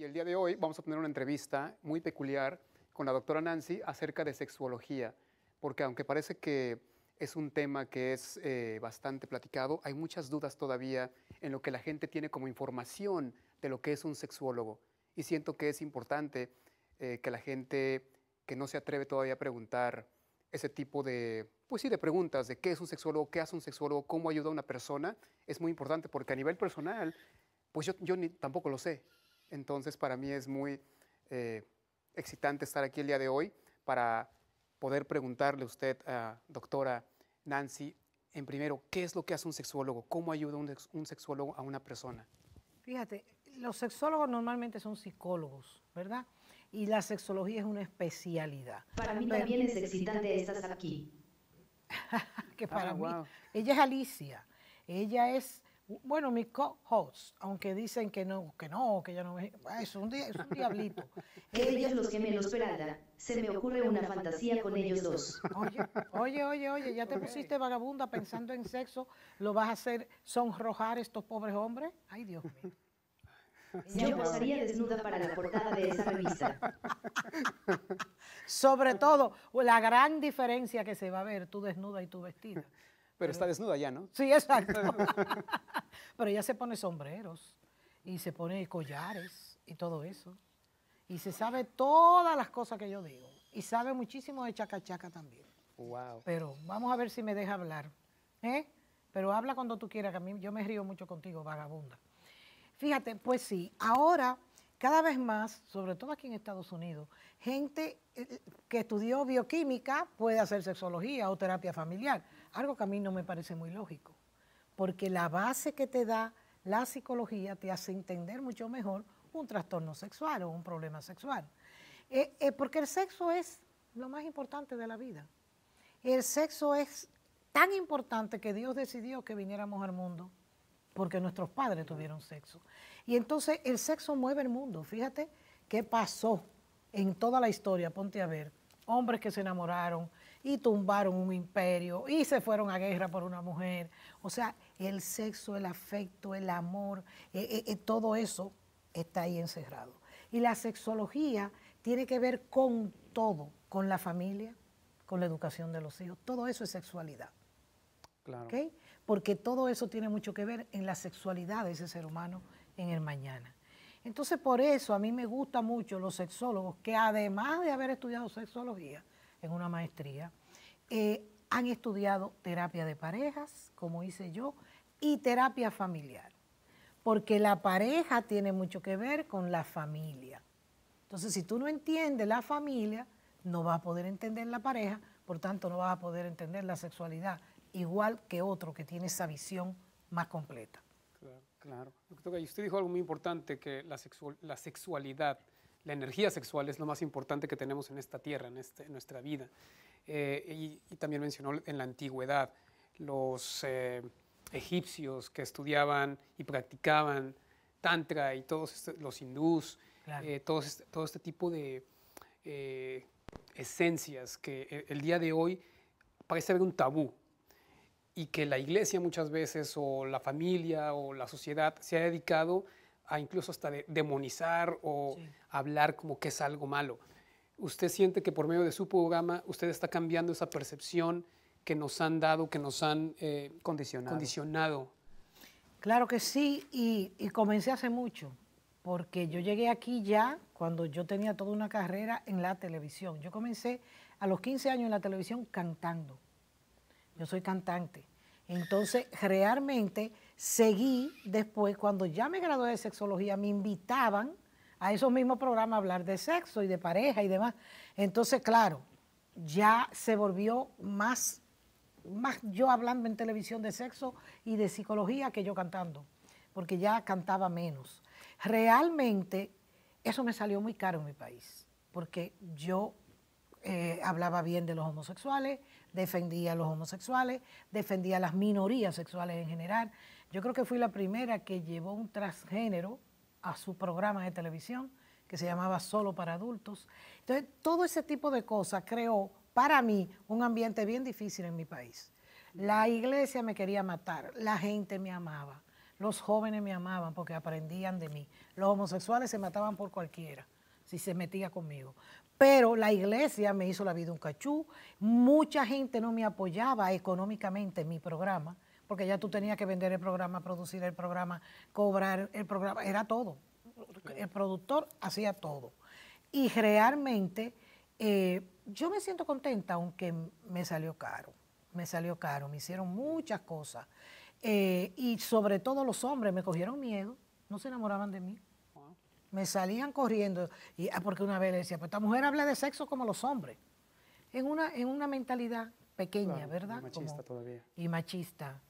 y el día de hoy vamos a tener una entrevista muy peculiar con la doctora Nancy acerca de sexuología, porque aunque parece que es un tema que es eh, bastante platicado, hay muchas dudas todavía en lo que la gente tiene como información de lo que es un sexuólogo. Y siento que es importante eh, que la gente que no se atreve todavía a preguntar ese tipo de, pues sí, de preguntas de qué es un sexólogo, qué hace un sexólogo, cómo ayuda a una persona, es muy importante porque a nivel personal, pues yo, yo ni, tampoco lo sé. Entonces, para mí es muy eh, excitante estar aquí el día de hoy para poder preguntarle a usted, uh, doctora Nancy, en primero, ¿qué es lo que hace un sexólogo? ¿Cómo ayuda un, sexólogo a una persona? Fíjate, los sexólogos normalmente son psicólogos, ¿verdad? Y la sexología es una especialidad. Para mí también es excitante estar aquí. que ah, para mí. Ella es Alicia. Ella es bueno, mis co-hosts, aunque dicen que no, que no, que ya no ah, es un, es un diablito. Ellos los menos Peralta. Se me ocurre una fantasía con ellos dos. Oye, oye, oye, ya te pusiste vagabunda pensando en sexo, ¿lo vas a hacer sonrojar estos pobres hombres? Ay, Dios mío. Yo pasaría desnuda para la portada de esa revista. Sobre todo, la gran diferencia que se va a ver tú desnuda y tú vestida. Pero está desnuda ya, ¿no? Sí, exacto. Pero ella se pone sombreros y se pone collares y todo eso. Y se sabe todas las cosas que yo digo. Y sabe muchísimo de chacachaca también. Wow. Pero vamos a ver si me deja hablar. ¿Eh? Pero habla cuando tú quieras, que a mí yo me río mucho contigo, vagabunda. Fíjate, pues sí, ahora cada vez más, sobre todo aquí en Estados Unidos, gente eh, que estudió bioquímica puede hacer sexología o terapia familiar algo que a mí no me parece muy lógico, porque la base que te da la psicología te hace entender mucho mejor un trastorno sexual o un problema sexual. Eh, eh, porque el sexo es lo más importante de la vida. El sexo es tan importante que Dios decidió que viniéramos al mundo porque nuestros padres tuvieron sexo. Y entonces el sexo mueve el mundo. Fíjate qué pasó en toda la historia, ponte a ver. Hombres que se enamoraron, y tumbaron un imperio y se fueron a guerra por una mujer. O sea, el sexo, el afecto, el amor, eh, eh, eh, todo eso está ahí encerrado. Y la sexología tiene que ver con todo, con la familia, con la educación de los hijos, todo eso es sexualidad. Claro. Porque todo eso tiene mucho que ver en la sexualidad de ese ser humano en el mañana. Entonces, por eso a mí me gusta mucho los sexólogos que además de haber estudiado sexología, en una maestría, eh, han estudiado terapia de parejas, como hice yo, y terapia familiar, porque la pareja tiene mucho que ver con la familia. Entonces, si tú no entiendes la familia, no vas a poder entender la pareja, por tanto no vas a poder entender la sexualidad, igual que otro que tiene esa visión más completa. Claro, claro. usted dijo algo muy importante, que la sexualidad la energía sexual es lo más importante que tenemos en esta tierra, en, este, nuestra vida. Eh, y, también mencionó en la antigüedad los eh, egipcios que estudiaban y practicaban tantra y todos este, los hindús, eh, todos este, todo este tipo de esencias que el día de hoy parece haber un tabú y que la iglesia muchas veces o la familia o la sociedad se ha dedicado a a incluso hasta de demonizar o hablar como que es algo malo. ¿Usted siente que por medio de su programa usted está cambiando esa percepción que nos han dado, que nos han eh, condicionado. condicionado? Claro que sí, y comencé hace mucho, porque yo llegué aquí ya cuando yo tenía toda una carrera en la televisión. Yo comencé a los 15 años en la televisión cantando. Yo soy cantante. Entonces, realmente seguí después, cuando ya me gradué de sexología, me invitaban a esos mismos programas a hablar de sexo y de pareja y demás. Entonces, claro, ya se volvió más, más yo hablando en televisión de sexo y de psicología que yo cantando, porque ya cantaba menos. Realmente, eso me salió muy caro en mi país, porque yo eh, hablaba bien de los homosexuales, defendía a los homosexuales, defendía a las minorías sexuales en general. Yo creo que fui la primera que llevó un transgénero a su programa de televisión, que se llamaba Solo para Adultos. Entonces, todo ese tipo de cosas creó para mí un ambiente bien difícil en mi país. La iglesia me quería matar, la gente me amaba, los jóvenes me amaban porque aprendían de mí, los homosexuales se mataban por cualquiera si se metía conmigo. Pero la iglesia me hizo la vida un cachú, mucha gente no me apoyaba económicamente en mi programa, porque ya tú tenías que vender el programa, producir el programa, cobrar el programa, era todo. El productor hacía todo. Y realmente eh, yo me siento contenta, aunque me salió caro, me salió caro, me hicieron muchas cosas. Eh, y sobre todo los hombres me cogieron miedo, no se enamoraban de mí. Me salían corriendo, y, ah, porque una vez le decía, pues esta mujer habla de sexo como los hombres, en una, en una mentalidad pequeña, ¿verdad? Y machista todavía. Y machista.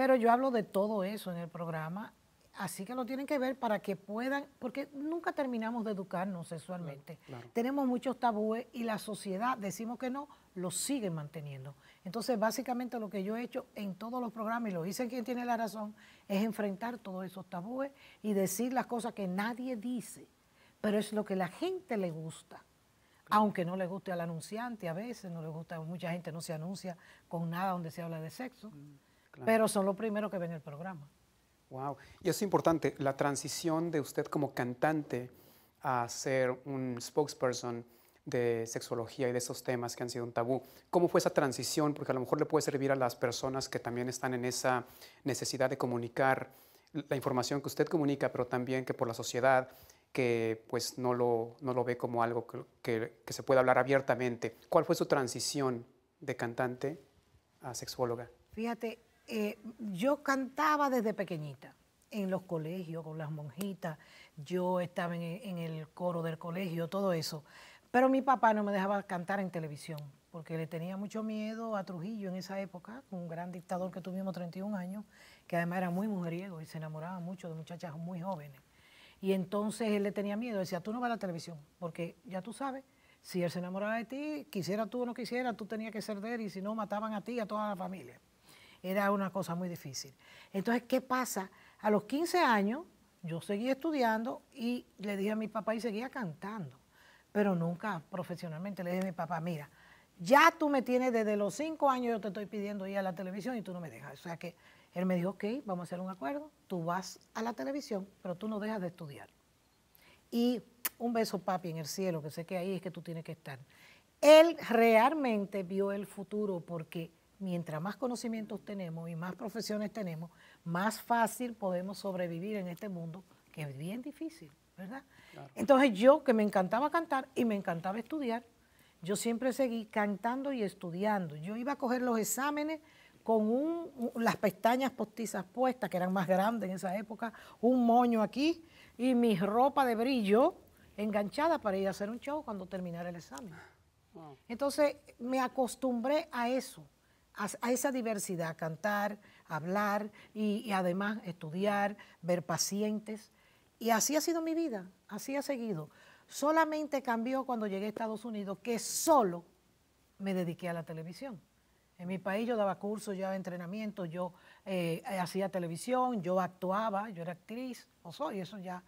Pero yo hablo de todo eso en el programa, así que lo tienen que ver para que puedan, porque nunca terminamos de educarnos sexualmente. Tenemos muchos tabúes y la sociedad, decimos que no, los sigue manteniendo. Entonces, básicamente lo que yo he hecho en todos los programas, y lo dicen quien tiene la razón, es enfrentar todos esos tabúes y decir las cosas que nadie dice, pero es lo que la gente le gusta aunque no le guste al anunciante a veces, no le gusta, mucha gente no se anuncia con nada donde se habla de sexo. Mm. Pero son lo primero que ven el programa. Wow. Y es importante, la transición de usted como cantante a ser un spokesperson de sexología y de esos temas que han sido un tabú. ¿Cómo fue esa transición? Porque a lo mejor le puede servir a las personas que también están en esa necesidad de comunicar la información que usted comunica, pero también que por la sociedad que pues no lo, no lo ve como algo que, que, que se pueda hablar abiertamente. ¿Cuál fue su transición de cantante a sexóloga? Fíjate, eh, yo cantaba desde pequeñita en los colegios, con las monjitas, yo estaba en, el coro del colegio, todo eso. Pero mi papá no me dejaba cantar en televisión, porque le tenía mucho miedo a Trujillo en esa época, un gran dictador que tuvimos 31 años, que además era muy mujeriego y se enamoraba mucho de muchachas muy jóvenes. Y entonces él le tenía miedo, decía, tú no vas a la televisión, porque ya tú sabes, si él se enamoraba de ti, quisiera tú o no quisiera, tú tenías que ser de él, y si no, mataban a ti y a toda la familia era una cosa muy difícil. Entonces, ¿qué pasa? A los 15 años yo seguía estudiando y le dije a mi papá y seguía cantando, pero nunca profesionalmente. Le dije a mi papá, mira, ya tú me tienes desde los 5 años, yo te estoy pidiendo ir a la televisión y tú no me dejas. O sea que él me dijo, ok, vamos a hacer un acuerdo, tú vas a la televisión, pero tú no dejas de estudiar. Y un beso, papi, en el cielo, que sé que ahí es que tú tienes que estar. Él realmente vio el futuro porque mientras más conocimientos tenemos y más profesiones tenemos, más fácil podemos sobrevivir en este mundo que es bien difícil, ¿verdad? Entonces yo que me encantaba cantar y me encantaba estudiar, yo siempre seguí cantando y estudiando. Yo iba a coger los exámenes con las pestañas postizas puestas, que eran más grandes en esa época, un moño aquí y mi ropa de brillo enganchada para ir a hacer un show cuando terminara el examen. Ah, Entonces me acostumbré a eso a, esa diversidad, cantar, hablar y, además estudiar, ver pacientes. Y así ha sido mi vida, así ha seguido. Solamente cambió cuando llegué a Estados Unidos, que solo me dediqué a la televisión. En mi país yo daba cursos, yo daba entrenamiento, yo eh, hacía televisión, yo actuaba, yo era actriz, o soy, eso ya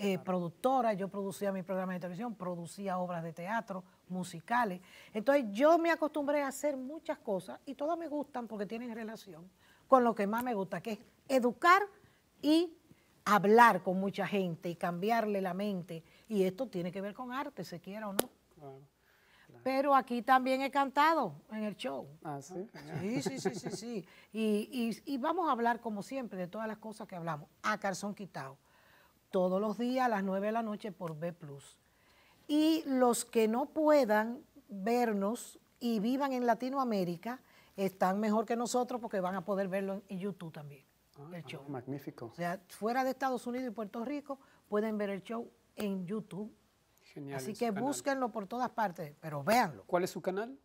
eh, productora, yo producía mis programas de televisión, producía obras de teatro, musicales. Entonces yo me acostumbré a hacer muchas cosas y todas me gustan porque tienen relación con lo que más me gusta, que es educar y hablar con mucha gente y cambiarle la mente. Y esto tiene que ver con arte, se quiera o no. Pero aquí también he cantado en el show. Ah, sí. Sí, sí, sí, sí. Y, vamos a hablar, como siempre, de todas las cosas que hablamos, a carzón quitado todos los días a las 9 de la noche por B ⁇ Y los que no puedan vernos y vivan en Latinoamérica, están mejor que nosotros porque van a poder verlo en YouTube también. Ah, el ah, show. magnífico. O sea, fuera de Estados Unidos y Puerto Rico pueden ver el show en YouTube. Genial. Así que búsquenlo por todas partes, pero véanlo. ¿Cuál es su canal?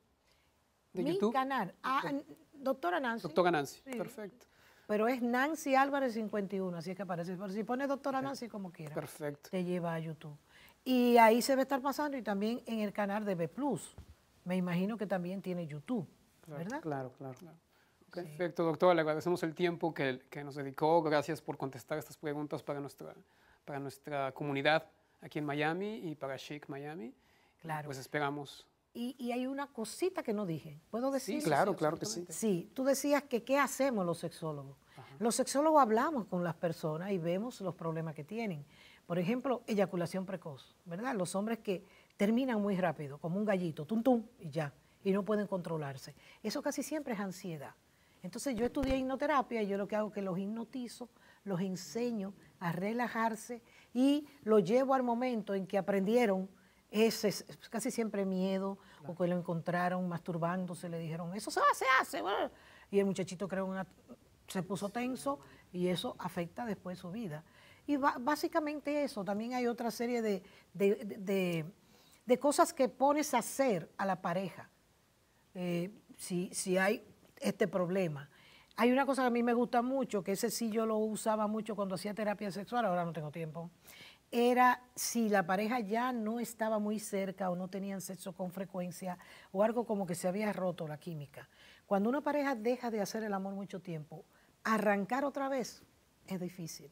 De Mi canal. Ah, doctora Nancy. Doctora perfecto pero es Nancy Álvarez 51, así es que aparece. Pero si pone doctora Nancy como quiera Perfecto. te lleva a YouTube. Y ahí se va a estar pasando y también en el canal de B Plus. Me imagino que también tiene YouTube, ¿verdad? Claro, claro. claro. Perfecto, doctora. Le agradecemos el tiempo que, que, nos dedicó. Gracias por contestar estas preguntas para nuestra, para nuestra comunidad aquí en Miami y para Chic Miami. Claro. Pues esperamos y, hay una cosita que no dije. ¿Puedo decir? Sí, claro, claro que sí. Sí, tú decías que qué hacemos los sexólogos. Los sexólogos hablamos con las personas y vemos los problemas que tienen. Por ejemplo, eyaculación precoz, ¿verdad? Los hombres que terminan muy rápido, como un gallito, tum tum, y ya, y no pueden controlarse. Eso casi siempre es ansiedad. Entonces yo estudié hipnoterapia y yo lo que hago es que los hipnotizo, los enseño a relajarse y los llevo al momento en que aprendieron es, casi siempre miedo, porque o que lo encontraron masturbándose, le dijeron, eso se, hace hace, y el muchachito creo se puso tenso y eso afecta después su vida. Y básicamente eso, también hay otra serie de, cosas que pones a hacer a la pareja, eh, si, si hay este problema. Hay una cosa que a mí me gusta mucho, que ese sí yo lo usaba mucho cuando hacía terapia sexual, ahora no tengo tiempo, era si la pareja ya no estaba muy cerca o no tenían sexo con frecuencia o algo como que se había roto la química. Cuando una pareja deja de hacer el amor mucho tiempo, arrancar otra vez es difícil,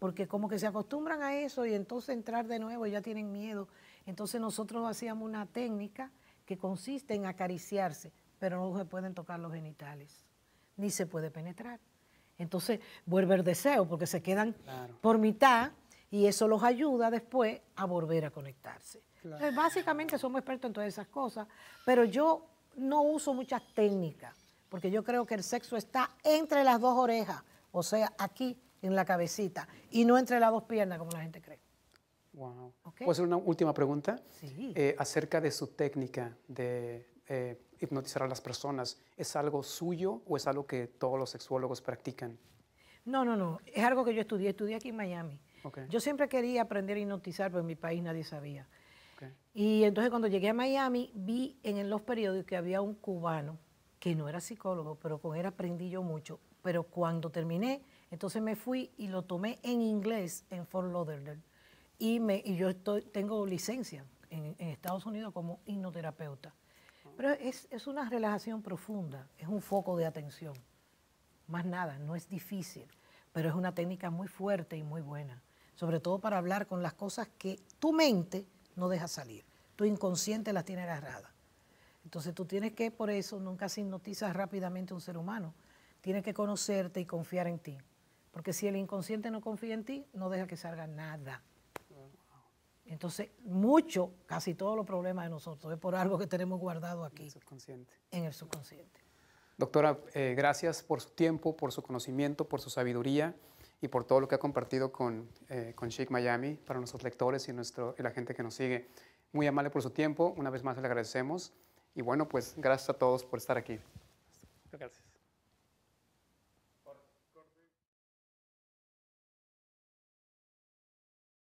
porque como que se acostumbran a eso y entonces entrar de nuevo ya tienen miedo. Entonces nosotros hacíamos una técnica que consiste en acariciarse, pero no se pueden tocar los genitales, ni se puede penetrar. Entonces vuelve el deseo, porque se quedan por mitad y eso los ayuda después a volver a conectarse. básicamente somos expertos en todas esas cosas, pero yo no uso muchas técnicas, porque yo creo que el sexo está entre las dos orejas, o sea, aquí en la cabecita, y no entre las dos piernas, como la gente cree. Wow. ¿Puedo hacer una última pregunta? Sí. Eh, acerca de su técnica de eh, hipnotizar a las personas, ¿es algo suyo o es algo que todos los sexuólogos practican? No, no, no. Es algo que yo estudié. Estudié aquí en Miami. Yo siempre quería aprender a hipnotizar, pero en mi país nadie sabía. Y entonces cuando llegué a Miami, vi en los periódicos que había un cubano que no era psicólogo, pero con él aprendí yo mucho. Pero cuando terminé, entonces me fui y lo tomé en inglés en Fort Lauderdale. Y, me, y yo estoy, tengo licencia en, Estados Unidos como hipnoterapeuta. Pero es una relajación profunda, es un foco de atención. Más nada, no es difícil, pero es una técnica muy fuerte y muy buena sobre todo para hablar con las cosas que tu mente no deja salir, tu inconsciente las tiene agarradas. Entonces tú tienes que, por eso, nunca se hipnotiza rápidamente un ser humano. Tienes que conocerte y confiar en ti. Porque si el inconsciente no confía en ti, no deja que salga nada. Entonces, mucho, casi todos los problemas de nosotros es por algo que tenemos guardado aquí. En el subconsciente. En el subconsciente. Doctora, eh, gracias por su tiempo, por su conocimiento, por su sabiduría y por todo lo que ha compartido con, eh, con Chic Miami para nuestros lectores y, nuestro, la gente que nos sigue. Muy amable por su tiempo, una vez más le agradecemos y bueno, pues gracias a todos por estar aquí. Gracias.